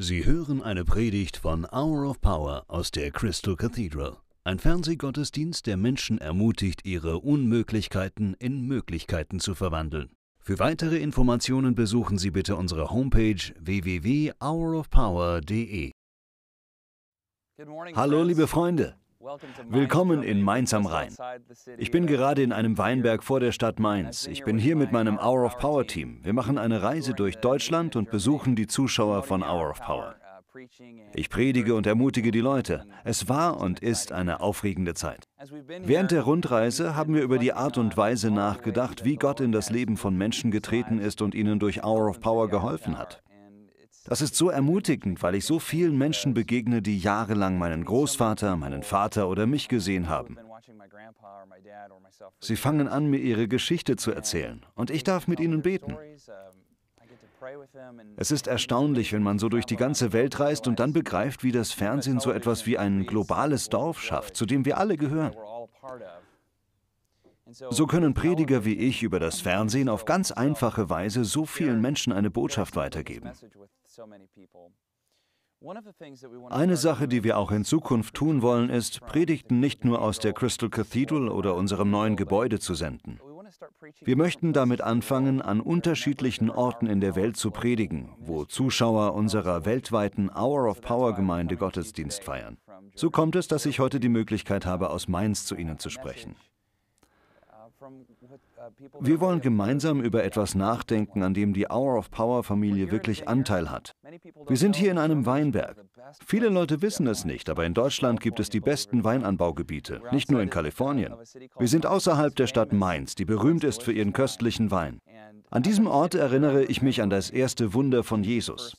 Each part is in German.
Sie hören eine Predigt von Hour of Power aus der Crystal Cathedral. Ein Fernsehgottesdienst, der Menschen ermutigt, ihre Unmöglichkeiten in Möglichkeiten zu verwandeln. Für weitere Informationen besuchen Sie bitte unsere Homepage www.hourofpower.de. Hallo, liebe Freunde. Willkommen in Mainz am Rhein. Ich bin gerade in einem Weinberg vor der Stadt Mainz. Ich bin hier mit meinem Hour of Power Team. Wir machen eine Reise durch Deutschland und besuchen die Zuschauer von Hour of Power. Uh, ich predige und ermutige die Leute. Es war und ist eine aufregende Zeit. Während der Rundreise haben wir über die Art und Weise nachgedacht, wie Gott in das Leben von Menschen getreten ist und ihnen durch Hour of Power geholfen hat. Das ist so ermutigend, weil ich so vielen Menschen begegne, die jahrelang meinen Großvater, meinen Vater oder mich gesehen haben. Sie fangen an, mir ihre Geschichte zu erzählen und ich darf mit ihnen beten. Es ist erstaunlich, wenn man so durch die ganze Welt reist und dann begreift, wie das Fernsehen so etwas wie ein globales Dorf schafft, zu dem wir alle gehören. So können Prediger wie ich über das Fernsehen auf ganz einfache Weise so vielen Menschen eine Botschaft weitergeben. Eine Sache, die wir auch in Zukunft tun wollen, ist, Predigten nicht nur aus der Crystal Cathedral oder unserem neuen Gebäude zu senden. Wir möchten damit anfangen, an unterschiedlichen Orten in der Welt zu predigen, wo Zuschauer unserer weltweiten Hour of Power Gemeinde Gottesdienst feiern. So kommt es, dass ich heute die Möglichkeit habe, aus Mainz zu Ihnen zu sprechen. Uh, Wir wollen gemeinsam über etwas nachdenken, an dem die Hour of Power Familie wirklich Anteil hat. Wir sind hier in einem Weinberg. Viele Leute wissen es nicht, aber in Deutschland gibt es die besten Weinanbaugebiete, nicht nur in Kalifornien. Wir sind außerhalb der Stadt Mainz, die berühmt ist für ihren köstlichen Wein. An diesem Ort erinnere ich mich an das erste Wunder von Jesus.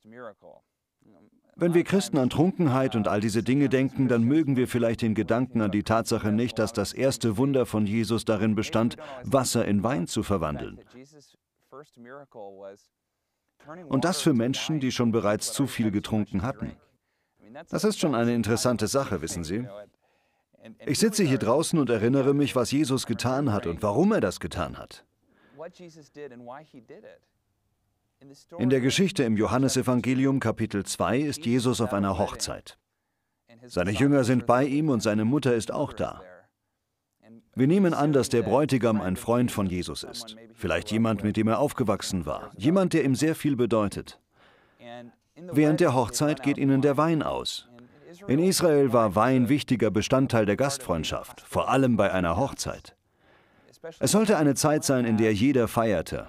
Wenn wir Christen an Trunkenheit und all diese Dinge denken, dann mögen wir vielleicht den Gedanken an die Tatsache nicht, dass das erste Wunder von Jesus darin bestand, Wasser in Wein zu verwandeln. Und das für Menschen, die schon bereits zu viel getrunken hatten. Das ist schon eine interessante Sache, wissen Sie. Ich sitze hier draußen und erinnere mich, was Jesus getan hat und warum er das getan hat. In der Geschichte im Johannesevangelium Kapitel 2 ist Jesus auf einer Hochzeit. Seine Jünger sind bei ihm und seine Mutter ist auch da. Wir nehmen an, dass der Bräutigam ein Freund von Jesus ist, vielleicht jemand, mit dem er aufgewachsen war, jemand, der ihm sehr viel bedeutet. Während der Hochzeit geht ihnen der Wein aus. In Israel war Wein wichtiger Bestandteil der Gastfreundschaft, vor allem bei einer Hochzeit. Es sollte eine Zeit sein, in der jeder feierte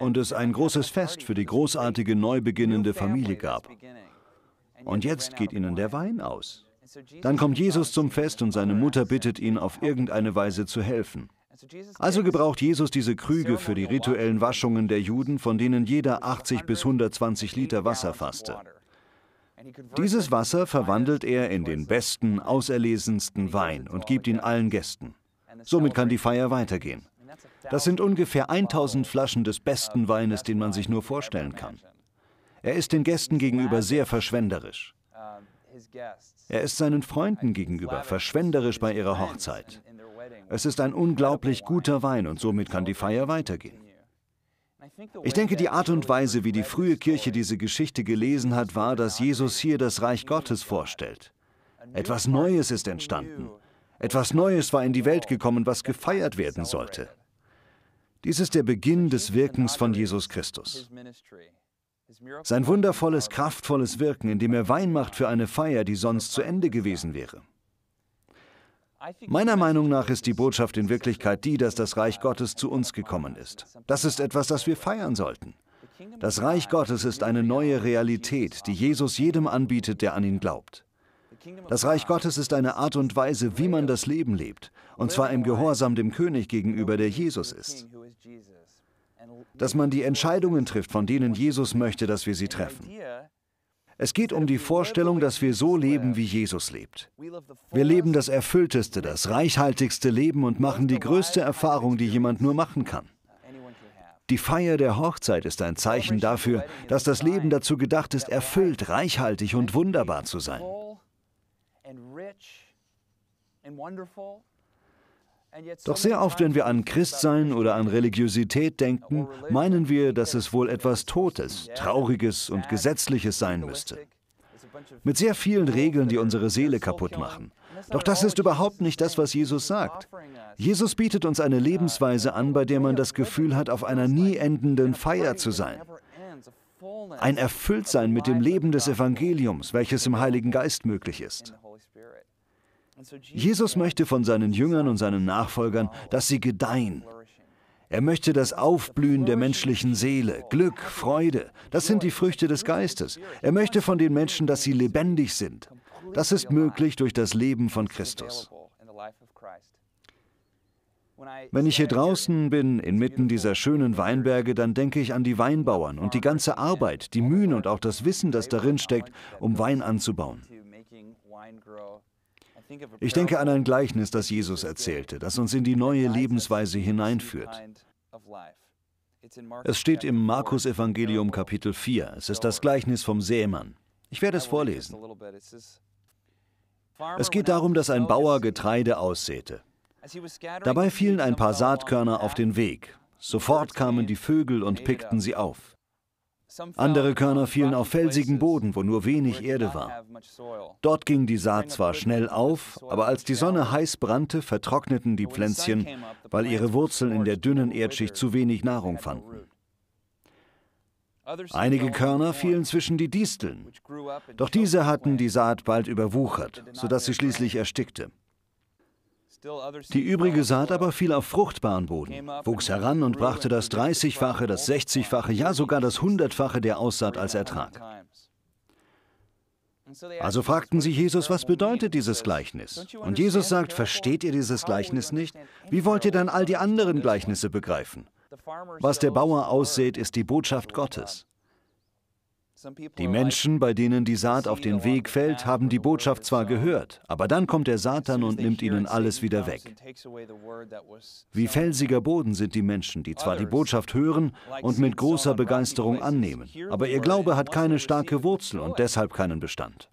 und es ein großes Fest für die großartige neu beginnende Familie gab. Und jetzt geht ihnen der Wein aus. Dann kommt Jesus zum Fest und seine Mutter bittet ihn, auf irgendeine Weise zu helfen. Also gebraucht Jesus diese Krüge für die rituellen Waschungen der Juden, von denen jeder 80 bis 120 Liter Wasser fasste. Dieses Wasser verwandelt er in den besten, auserlesensten Wein und gibt ihn allen Gästen. Somit kann die Feier weitergehen. Das sind ungefähr 1000 Flaschen des besten Weines, den man sich nur vorstellen kann. Er ist den Gästen gegenüber sehr verschwenderisch. Er ist seinen Freunden gegenüber verschwenderisch bei ihrer Hochzeit. Es ist ein unglaublich guter Wein und somit kann die Feier weitergehen. Ich denke, die Art und Weise, wie die frühe Kirche diese Geschichte gelesen hat, war, dass Jesus hier das Reich Gottes vorstellt. Etwas Neues ist entstanden. Etwas Neues war in die Welt gekommen, was gefeiert werden sollte. Dies ist der Beginn des Wirkens von Jesus Christus. Sein wundervolles, kraftvolles Wirken, indem er Wein macht für eine Feier, die sonst zu Ende gewesen wäre. Meiner Meinung nach ist die Botschaft in Wirklichkeit die, dass das Reich Gottes zu uns gekommen ist. Das ist etwas, das wir feiern sollten. Das Reich Gottes ist eine neue Realität, die Jesus jedem anbietet, der an ihn glaubt. Das Reich Gottes ist eine Art und Weise, wie man das Leben lebt, und zwar im Gehorsam dem König gegenüber, der Jesus ist dass man die Entscheidungen trifft, von denen Jesus möchte, dass wir sie treffen. Es geht um die Vorstellung, dass wir so leben, wie Jesus lebt. Wir leben das erfüllteste, das reichhaltigste Leben und machen die größte Erfahrung, die jemand nur machen kann. Die Feier der Hochzeit ist ein Zeichen dafür, dass das Leben dazu gedacht ist, erfüllt, reichhaltig und wunderbar zu sein. Doch sehr oft, wenn wir an Christsein oder an Religiosität denken, meinen wir, dass es wohl etwas Totes, Trauriges und Gesetzliches sein müsste. Mit sehr vielen Regeln, die unsere Seele kaputt machen. Doch das ist überhaupt nicht das, was Jesus sagt. Jesus bietet uns eine uh, Lebensweise an, bei der man das Gefühl hat, auf einer nie endenden Feier zu sein. Ein Erfülltsein mit dem Leben des Evangeliums, welches im Heiligen Geist möglich ist. Jesus möchte von seinen Jüngern und seinen Nachfolgern, dass sie gedeihen. Er möchte das Aufblühen der menschlichen Seele, Glück, Freude, das sind die Früchte des Geistes. Er möchte von den Menschen, dass sie lebendig sind. Das ist möglich durch das Leben von Christus. Wenn ich hier draußen bin, inmitten dieser schönen Weinberge, dann denke ich an die Weinbauern und die ganze Arbeit, die Mühen und auch das Wissen, das darin steckt, um Wein anzubauen. Ich denke an ein Gleichnis, das Jesus erzählte, das uns in die neue Lebensweise hineinführt. Es steht im Markus Evangelium Kapitel 4. Es ist das Gleichnis vom Sämann. Ich werde es vorlesen. Es geht darum, dass ein Bauer Getreide aussäte. Dabei fielen ein paar Saatkörner auf den Weg. Sofort kamen die Vögel und pickten sie auf. Andere Körner fielen auf felsigen Boden, wo nur wenig Erde war. Dort ging die Saat zwar schnell auf, aber als die Sonne heiß brannte, vertrockneten die Pflänzchen, weil ihre Wurzeln in der dünnen Erdschicht zu wenig Nahrung fanden. Einige Körner fielen zwischen die Disteln, doch diese hatten die Saat bald überwuchert, sodass sie schließlich erstickte. Die übrige Saat aber fiel auf fruchtbaren Boden, wuchs heran und brachte das 30-fache, das 60-fache, ja sogar das 100-fache der Aussaat als Ertrag. Also fragten sie Jesus, was bedeutet dieses Gleichnis? Und Jesus sagt, versteht ihr dieses Gleichnis nicht? Wie wollt ihr dann all die anderen Gleichnisse begreifen? Was der Bauer aussät, ist die Botschaft Gottes. Die Menschen, bei denen die Saat auf den Weg fällt, haben die Botschaft zwar gehört, aber dann kommt der Satan und nimmt ihnen alles wieder weg. Wie felsiger Boden sind die Menschen, die zwar die Botschaft hören und mit großer Begeisterung annehmen, aber ihr Glaube hat keine starke Wurzel und deshalb keinen Bestand.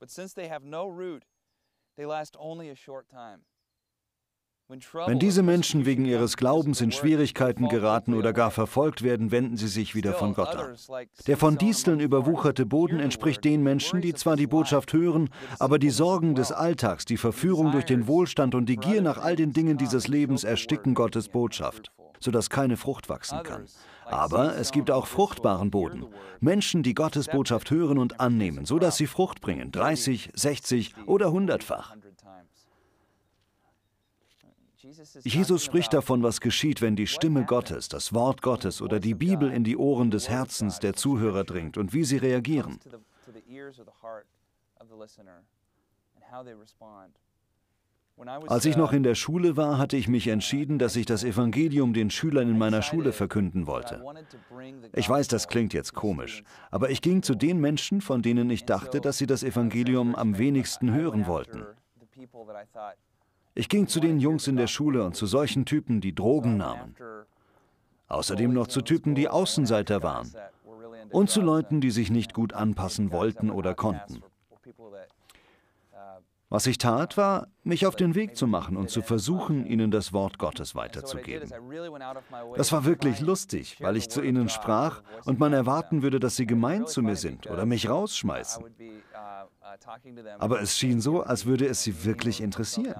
Wenn diese Menschen wegen ihres Glaubens in Schwierigkeiten geraten oder gar verfolgt werden, wenden sie sich wieder von Gott ab. Der von Disteln überwucherte Boden entspricht den Menschen, die zwar die Botschaft hören, aber die Sorgen des Alltags, die Verführung durch den Wohlstand und die Gier nach all den Dingen dieses Lebens ersticken Gottes Botschaft, sodass keine Frucht wachsen kann. Aber es gibt auch fruchtbaren Boden. Menschen, die Gottes Botschaft hören und annehmen, sodass sie Frucht bringen, 30, 60 oder 100-fach. Jesus spricht davon, was geschieht, wenn die Stimme Gottes, das Wort Gottes oder die Bibel in die Ohren des Herzens der Zuhörer dringt und wie sie reagieren. Als ich noch in der Schule war, hatte ich mich uh, entschieden, dass ich das Evangelium den Schülern in meiner Schule verkünden wollte. Ich weiß, das klingt jetzt komisch, aber ich ging zu den Menschen, von denen ich dachte, dass sie das Evangelium am wenigsten hören wollten. Ich ging zu den Jungs in der Schule und zu solchen Typen, die Drogen nahmen. Außerdem noch zu Typen, die Außenseiter waren. Und zu Leuten, die sich nicht gut anpassen wollten oder konnten. Was ich tat, war, mich auf den Weg zu machen und zu versuchen, ihnen das Wort Gottes weiterzugeben. Das war wirklich lustig, weil ich zu ihnen sprach und man erwarten würde, dass sie gemein zu mir sind oder mich rausschmeißen. Aber es schien so, als würde es sie wirklich interessieren.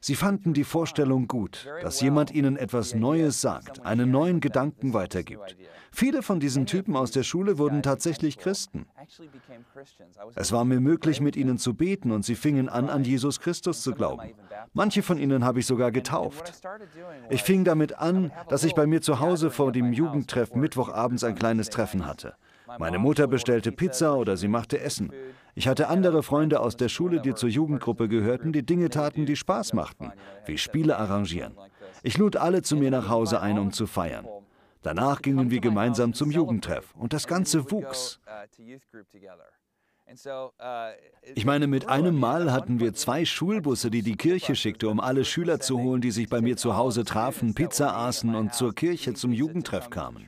Sie fanden die Vorstellung gut, dass jemand ihnen etwas Neues sagt, einen neuen Gedanken weitergibt. Viele von diesen Typen aus der Schule wurden tatsächlich Christen. Es war mir möglich, mit ihnen zu beten und sie fingen an, an Jesus Christus zu glauben. Manche von ihnen habe ich sogar getauft. Ich fing damit an, dass ich bei mir zu Hause vor dem Jugendtreff Mittwochabends ein kleines Treffen hatte. Meine Mutter bestellte Pizza oder sie machte Essen. Ich hatte andere Freunde aus der Schule, die zur Jugendgruppe gehörten, die Dinge taten, die Spaß machten, wie Spiele arrangieren. Ich lud alle zu mir nach Hause ein, um zu feiern. Danach gingen wir gemeinsam zum Jugendtreff und das Ganze wuchs. Ich meine, mit einem Mal hatten wir zwei Schulbusse, die die Kirche schickte, um alle Schüler zu holen, die sich bei mir zu Hause trafen, Pizza aßen und zur Kirche zum Jugendtreff kamen.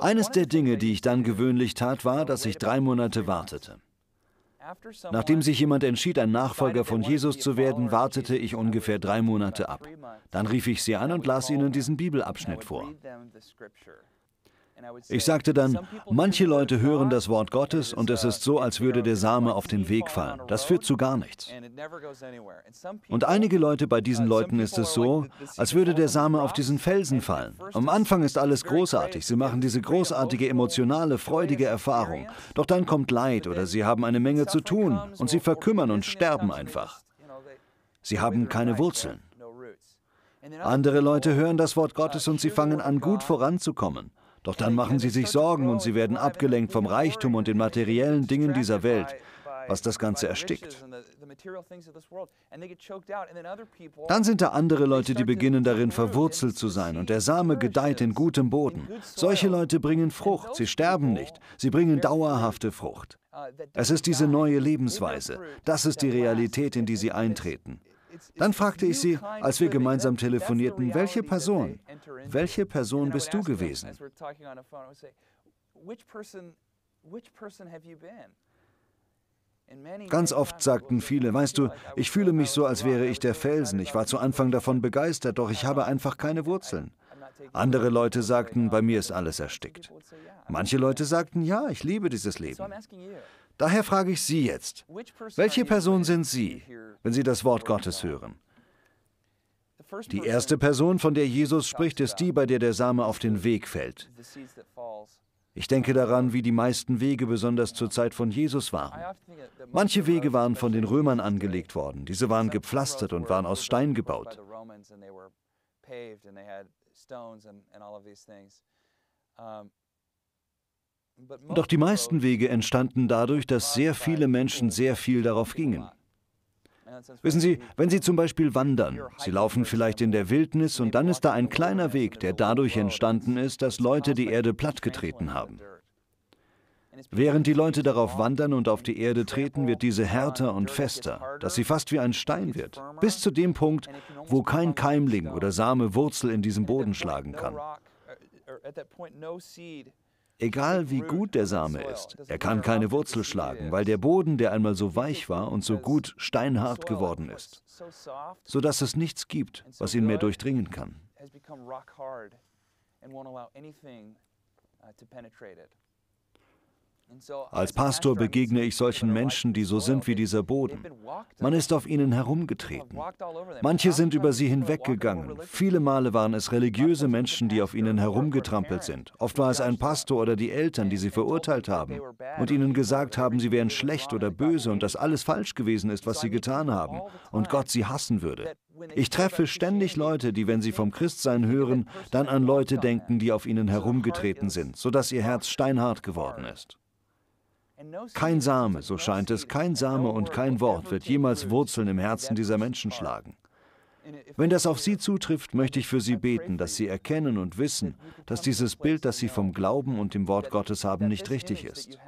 Eines der Dinge, die ich dann gewöhnlich tat, war, dass ich drei Monate wartete. Nachdem sich jemand entschied, ein Nachfolger von Jesus zu werden, wartete ich ungefähr drei Monate ab. Dann rief ich sie an und las ihnen diesen Bibelabschnitt vor. Ich sagte dann, manche Leute hören das Wort Gottes und es ist uh, so, als würde der Same auf den Weg fallen. Das führt zu gar nichts. Und einige Leute bei diesen uh, Leuten ist es so, als würde der Same auf diesen Felsen fallen. Am Anfang ist alles großartig. Sie machen diese großartige emotionale, freudige Erfahrung. Doch dann kommt Leid oder sie haben eine Menge zu tun und sie verkümmern und sterben einfach. Sie haben keine Wurzeln. Andere Leute hören das Wort uh, Gottes und sie fangen an, gut voranzukommen. Doch dann machen sie sich Sorgen und sie werden abgelenkt vom Reichtum und den materiellen Dingen dieser Welt, was das Ganze erstickt. Dann sind da andere Leute, die beginnen darin verwurzelt zu sein und der Same gedeiht in gutem Boden. Solche Leute bringen Frucht, sie sterben nicht, sie bringen dauerhafte Frucht. Es ist diese neue Lebensweise, das ist die Realität, in die sie eintreten. Dann fragte ich sie, als wir gemeinsam telefonierten, welche Person? Welche Person bist du gewesen? Ganz oft sagten viele, weißt du, ich fühle mich so, als wäre ich der Felsen. Ich war zu Anfang davon begeistert, doch ich habe einfach keine Wurzeln. Andere Leute sagten, bei mir ist alles erstickt. Manche Leute sagten, ja, ich liebe dieses Leben. Daher frage ich Sie jetzt, welche Person sind Sie, wenn Sie das Wort Gottes hören? Die erste Person, von der Jesus spricht, ist die, bei der der Same auf den Weg fällt. Ich denke daran, wie die meisten Wege besonders zur Zeit von Jesus waren. Manche Wege waren von den Römern angelegt worden, diese waren gepflastert und waren aus Stein gebaut. Doch die meisten Wege entstanden dadurch, dass sehr viele Menschen sehr viel darauf gingen. Wissen Sie, wenn Sie zum Beispiel wandern, Sie laufen vielleicht in der Wildnis und dann ist da ein kleiner Weg, der dadurch entstanden ist, dass Leute die Erde plattgetreten haben. Während die Leute darauf wandern und auf die Erde treten, wird diese härter und fester, dass sie fast wie ein Stein wird, bis zu dem Punkt, wo kein Keimling oder Same Wurzel in diesem Boden schlagen kann. Egal wie gut der Same ist, er kann keine Wurzel schlagen, weil der Boden, der einmal so weich war und so gut, steinhart geworden ist, sodass es nichts gibt, was ihn mehr durchdringen kann. Als Pastor begegne ich solchen Menschen, die so sind wie dieser Boden. Man ist auf ihnen herumgetreten. Manche sind über sie hinweggegangen. Viele Male waren es religiöse Menschen, die auf ihnen herumgetrampelt sind. Oft war es ein Pastor oder die Eltern, die sie verurteilt haben und ihnen gesagt haben, sie wären schlecht oder böse und dass alles falsch gewesen ist, was sie getan haben und Gott sie hassen würde. Ich treffe ständig Leute, die, wenn sie vom Christsein hören, dann an Leute denken, die auf ihnen herumgetreten sind, sodass ihr Herz steinhart geworden ist. Kein Same, so scheint es, kein Same und kein Wort wird jemals Wurzeln im Herzen dieser Menschen schlagen. Wenn das auf Sie zutrifft, möchte ich für Sie beten, dass Sie erkennen und wissen, dass dieses Bild, das Sie vom Glauben und dem Wort Gottes haben, nicht richtig ist.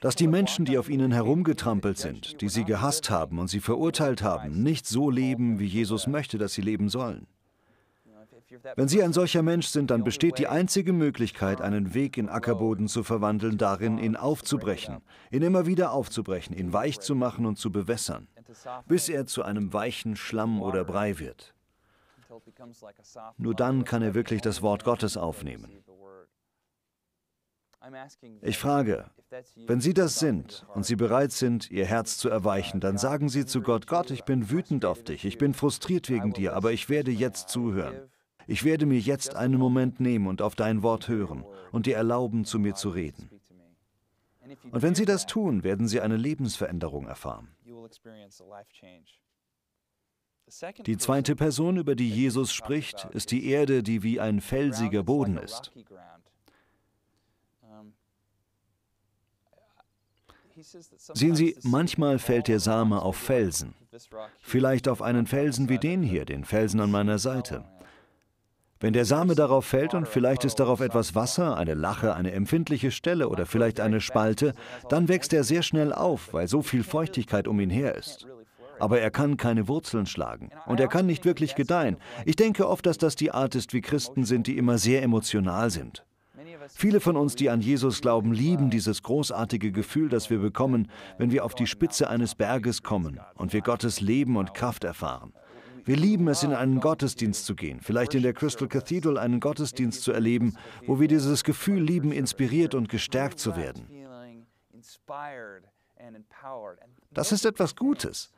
Dass die Menschen, die auf ihnen herumgetrampelt sind, die sie gehasst haben und sie verurteilt haben, nicht so leben, wie Jesus möchte, dass sie leben sollen. Wenn Sie ein solcher Mensch sind, dann besteht die einzige Möglichkeit, einen Weg in Ackerboden zu verwandeln, darin, ihn aufzubrechen, ihn immer wieder aufzubrechen, ihn weich zu machen und zu bewässern, bis er zu einem weichen Schlamm oder Brei wird. Nur dann kann er wirklich das Wort Gottes aufnehmen. Ich frage, wenn Sie das sind und Sie bereit sind, Ihr Herz zu erweichen, dann sagen Sie zu Gott, Gott, ich bin wütend auf dich, ich bin frustriert wegen dir, aber ich werde jetzt zuhören. Ich werde mir jetzt einen Moment nehmen und auf dein Wort hören und dir erlauben, zu mir zu reden. Und wenn Sie das tun, werden Sie eine Lebensveränderung erfahren. Die zweite Person, über die Jesus spricht, ist die Erde, die wie ein felsiger Boden ist. Sehen Sie, manchmal fällt der Same auf Felsen, vielleicht auf einen Felsen wie den hier, den Felsen an meiner Seite. Wenn der Same darauf fällt und vielleicht ist darauf etwas Wasser, eine Lache, eine empfindliche Stelle oder vielleicht eine Spalte, dann wächst er sehr schnell auf, weil so viel Feuchtigkeit um ihn her ist. Aber er kann keine Wurzeln schlagen und er kann nicht wirklich gedeihen. Ich denke oft, dass das die Art ist, wie Christen sind, die immer sehr emotional sind. Viele von uns, die an Jesus glauben, lieben dieses großartige Gefühl, das wir bekommen, wenn wir auf die Spitze eines Berges kommen und wir Gottes Leben und Kraft erfahren. Wir lieben es, in einen Gottesdienst zu gehen, vielleicht in der Crystal Cathedral einen Gottesdienst zu erleben, wo wir dieses Gefühl lieben, inspiriert und gestärkt zu werden. Das ist etwas Gutes.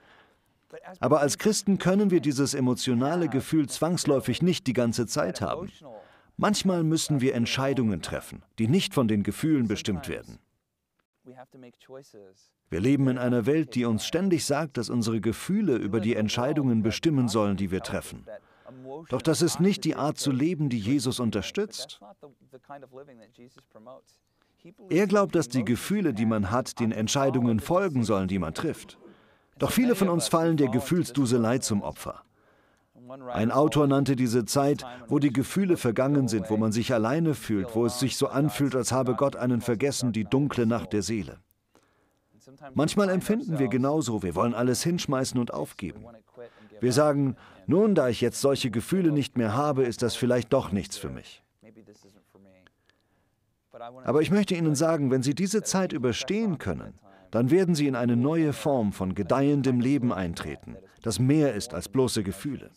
Aber als Christen können wir dieses emotionale Gefühl zwangsläufig nicht die ganze Zeit haben. Manchmal müssen wir Entscheidungen treffen, die nicht von den Gefühlen bestimmt werden. Wir leben in einer Welt, die uns ständig sagt, dass unsere Gefühle über die Entscheidungen bestimmen sollen, die wir treffen. Doch das ist nicht die Art zu leben, die Jesus unterstützt. Er glaubt, dass die Gefühle, die man hat, den Entscheidungen folgen sollen, die man trifft. Doch viele von uns fallen der Gefühlsduselei zum Opfer. Ein Autor nannte diese Zeit, wo die Gefühle vergangen sind, wo man sich alleine fühlt, wo es sich so anfühlt, als habe Gott einen vergessen, die dunkle Nacht der Seele. Manchmal empfinden wir genauso, wir wollen alles hinschmeißen und aufgeben. Wir sagen, nun, da ich jetzt solche Gefühle nicht mehr habe, ist das vielleicht doch nichts für mich. Aber ich möchte Ihnen sagen, wenn Sie diese Zeit überstehen können, dann werden Sie in eine neue Form von gedeihendem Leben eintreten, das mehr ist als bloße Gefühle.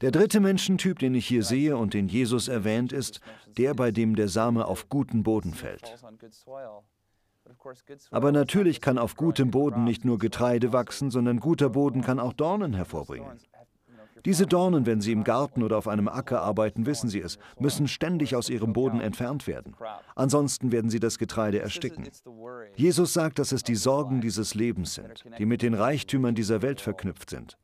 Der dritte Menschentyp, den ich hier sehe und den Jesus erwähnt, ist der, bei dem der Same auf guten Boden fällt. Aber natürlich kann auf gutem Boden nicht nur Getreide wachsen, sondern guter Boden kann auch Dornen hervorbringen. Diese Dornen, wenn Sie im Garten oder auf einem Acker arbeiten, wissen Sie es, müssen ständig aus ihrem Boden entfernt werden. Ansonsten werden Sie das Getreide ersticken. Jesus sagt, dass es die Sorgen dieses Lebens sind, die mit den Reichtümern dieser Welt verknüpft sind.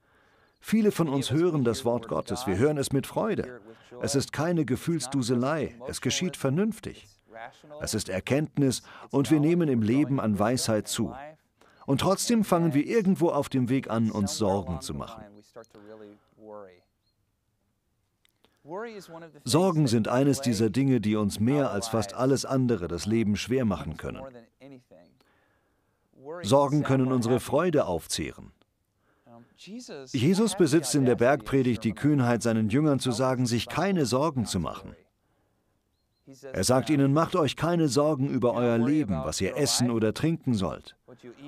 Viele von uns hören das Wort Gottes, wir hören es mit Freude. Es ist keine Gefühlsduselei, es geschieht vernünftig. Es ist Erkenntnis und wir nehmen im Leben an Weisheit zu. Und trotzdem fangen wir irgendwo auf dem Weg an, uns Sorgen zu machen. Sorgen sind eines dieser Dinge, die uns mehr als fast alles andere das Leben schwer machen können. Sorgen können unsere Freude aufzehren. Jesus besitzt in der Bergpredigt die Kühnheit, seinen Jüngern zu sagen, sich keine Sorgen zu machen. Er sagt ihnen, macht euch keine Sorgen über euer Leben, was ihr essen oder trinken sollt.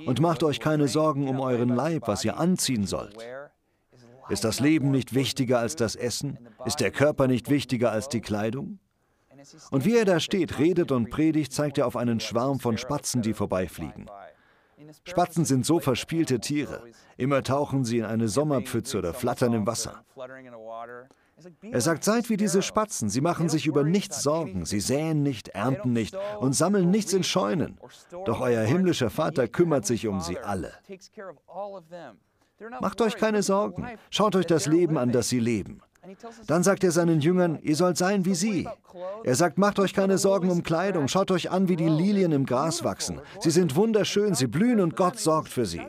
Und macht euch keine Sorgen um euren Leib, was ihr anziehen sollt. Ist das Leben nicht wichtiger als das Essen? Ist der Körper nicht wichtiger als die Kleidung? Und wie er da steht, redet und predigt, zeigt er auf einen Schwarm von Spatzen, die vorbeifliegen. Spatzen sind so verspielte Tiere. Immer tauchen sie in eine Sommerpfütze oder flattern im Wasser. Er sagt, seid wie diese Spatzen, sie machen sich über nichts Sorgen, sie säen nicht, ernten nicht und sammeln nichts in Scheunen. Doch euer himmlischer Vater kümmert sich um sie alle. Macht euch keine Sorgen, schaut euch das Leben an, das sie leben. Dann sagt er seinen Jüngern, ihr sollt sein wie sie. Er sagt, macht euch keine Sorgen um Kleidung, schaut euch an, wie die Lilien im Gras wachsen. Sie sind wunderschön, sie blühen und Gott sorgt für sie.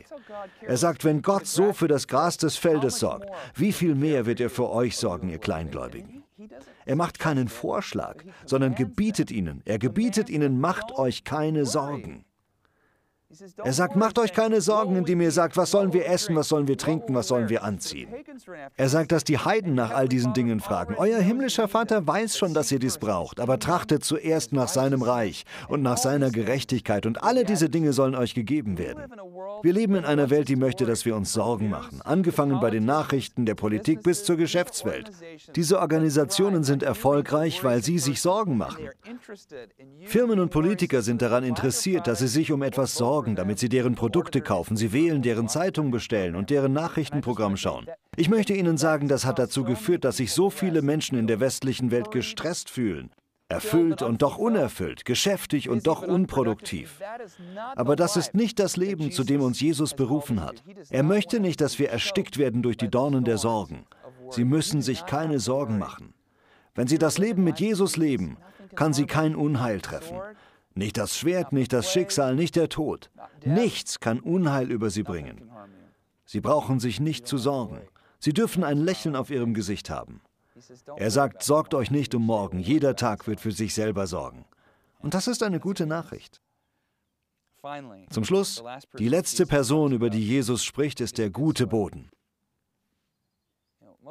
Er sagt, wenn Gott so für das Gras des Feldes sorgt, wie viel mehr wird er für euch sorgen, ihr Kleingläubigen? Er macht keinen Vorschlag, sondern gebietet ihnen. Er gebietet ihnen, macht euch keine Sorgen. Er sagt, macht euch keine Sorgen, indem ihr sagt, was sollen wir essen, was sollen wir trinken, was sollen wir anziehen. Er sagt, dass die Heiden nach all diesen Dingen fragen. Euer himmlischer Vater weiß schon, dass ihr dies braucht, aber trachtet zuerst nach seinem Reich und nach seiner Gerechtigkeit und alle diese Dinge sollen euch gegeben werden. Wir leben in einer Welt, die möchte, dass wir uns Sorgen machen, angefangen bei den Nachrichten, der Politik bis zur Geschäftswelt. Diese Organisationen sind erfolgreich, weil sie sich Sorgen machen. Firmen und Politiker sind daran interessiert, dass sie sich um etwas sorgen, damit sie deren Produkte kaufen, sie wählen, deren Zeitung bestellen und deren Nachrichtenprogramm schauen. Ich möchte Ihnen sagen, das hat dazu geführt, dass sich so viele Menschen in der westlichen Welt gestresst fühlen erfüllt und doch unerfüllt, geschäftig und doch unproduktiv. Aber das ist nicht das Leben, zu dem uns Jesus berufen hat. Er möchte nicht, dass wir erstickt werden durch die Dornen der Sorgen. Sie müssen sich keine Sorgen machen. Wenn sie das Leben mit Jesus leben, kann sie kein Unheil treffen. Nicht das Schwert, nicht das Schicksal, nicht der Tod. Nichts kann Unheil über sie bringen. Sie brauchen sich nicht zu sorgen. Sie dürfen ein Lächeln auf ihrem Gesicht haben. Er sagt, sorgt euch nicht um morgen, jeder Tag wird für sich selber sorgen. Und das ist eine gute Nachricht. Zum Schluss, die letzte Person, über die Jesus spricht, ist der gute Boden.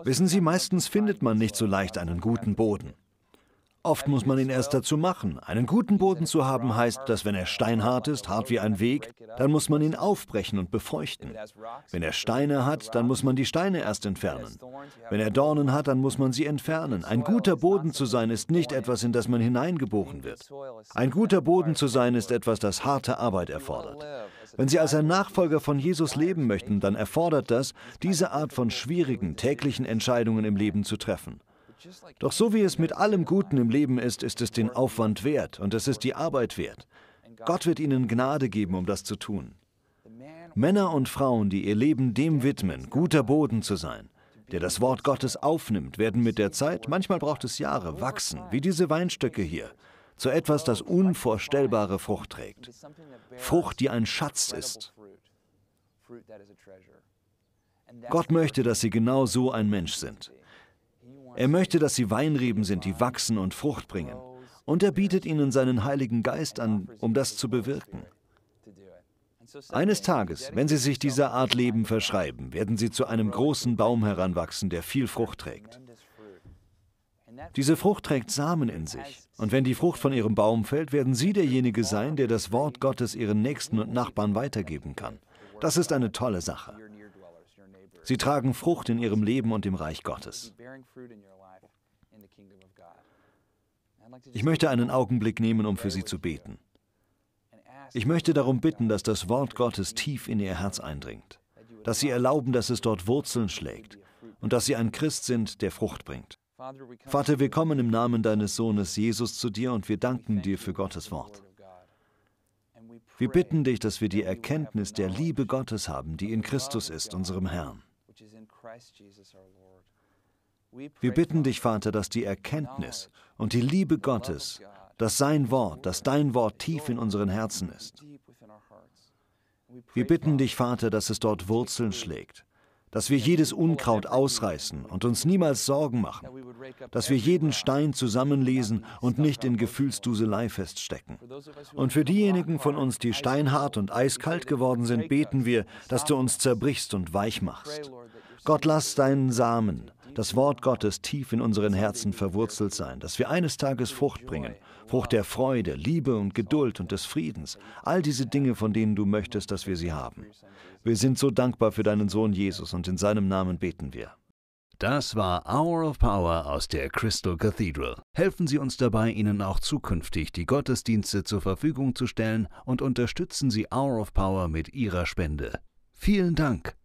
Wissen Sie, meistens findet man nicht so leicht einen guten Boden. Oft muss man ihn erst dazu machen. Einen guten Boden zu haben heißt, dass wenn er steinhart ist, hart wie ein Weg, dann muss man ihn aufbrechen und befeuchten. Wenn er Steine hat, dann muss man die Steine erst entfernen. Wenn er Dornen hat, dann muss man sie entfernen. Ein guter Boden zu sein ist nicht etwas, in das man hineingeboren wird. Ein guter Boden zu sein ist etwas, das harte Arbeit erfordert. Wenn Sie als ein Nachfolger von Jesus leben möchten, dann erfordert das, diese Art von schwierigen täglichen Entscheidungen im Leben zu treffen. Doch so wie es mit allem Guten im Leben ist, ist es den Aufwand wert und es ist die Arbeit wert. Gott wird ihnen Gnade geben, um das zu tun. Männer und Frauen, die ihr Leben dem widmen, guter Boden zu sein, der das Wort Gottes aufnimmt, werden mit der Zeit, manchmal braucht es Jahre, wachsen, wie diese Weinstöcke hier, zu etwas, das unvorstellbare Frucht trägt. Frucht, die ein Schatz ist. Gott möchte, dass sie genau so ein Mensch sind. Er möchte, dass sie Weinreben sind, die wachsen und Frucht bringen. Und er bietet ihnen seinen Heiligen Geist an, um das zu bewirken. Eines Tages, wenn sie sich dieser Art Leben verschreiben, werden sie zu einem großen Baum heranwachsen, der viel Frucht trägt. Diese Frucht trägt Samen in sich. Und wenn die Frucht von ihrem Baum fällt, werden sie derjenige sein, der das Wort Gottes ihren Nächsten und Nachbarn weitergeben kann. Das ist eine tolle Sache. Sie tragen Frucht in ihrem Leben und im Reich Gottes. Ich möchte einen Augenblick nehmen, um für Sie zu beten. Ich möchte darum bitten, dass das Wort Gottes tief in Ihr Herz eindringt, dass Sie erlauben, dass es dort Wurzeln schlägt und dass Sie ein Christ sind, der Frucht bringt. Vater, wir kommen im Namen deines Sohnes Jesus zu dir und wir danken dir für Gottes Wort. Wir bitten dich, dass wir die Erkenntnis der Liebe Gottes haben, die in Christus ist, unserem Herrn. Wir bitten dich, Vater, dass die Erkenntnis und die Liebe Gottes, dass sein Wort, dass dein Wort tief in unseren Herzen ist. Wir bitten dich, Vater, dass es dort Wurzeln schlägt, dass wir jedes Unkraut ausreißen und uns niemals Sorgen machen, dass wir jeden Stein zusammenlesen und nicht in Gefühlsduselei feststecken. Und für diejenigen von uns, die steinhart und eiskalt geworden sind, beten wir, dass du uns zerbrichst und weich machst, Gott, lass deinen Samen, das Wort Gottes, tief in unseren Herzen verwurzelt sein, dass wir eines Tages Frucht bringen. Frucht der Freude, Liebe und Geduld und des Friedens. All diese Dinge, von denen du möchtest, dass wir sie haben. Wir sind so dankbar für deinen Sohn Jesus und in seinem Namen beten wir. Das war Hour of Power aus der Crystal Cathedral. Helfen Sie uns dabei, Ihnen auch zukünftig die Gottesdienste zur Verfügung zu stellen und unterstützen Sie Hour of Power mit Ihrer Spende. Vielen Dank.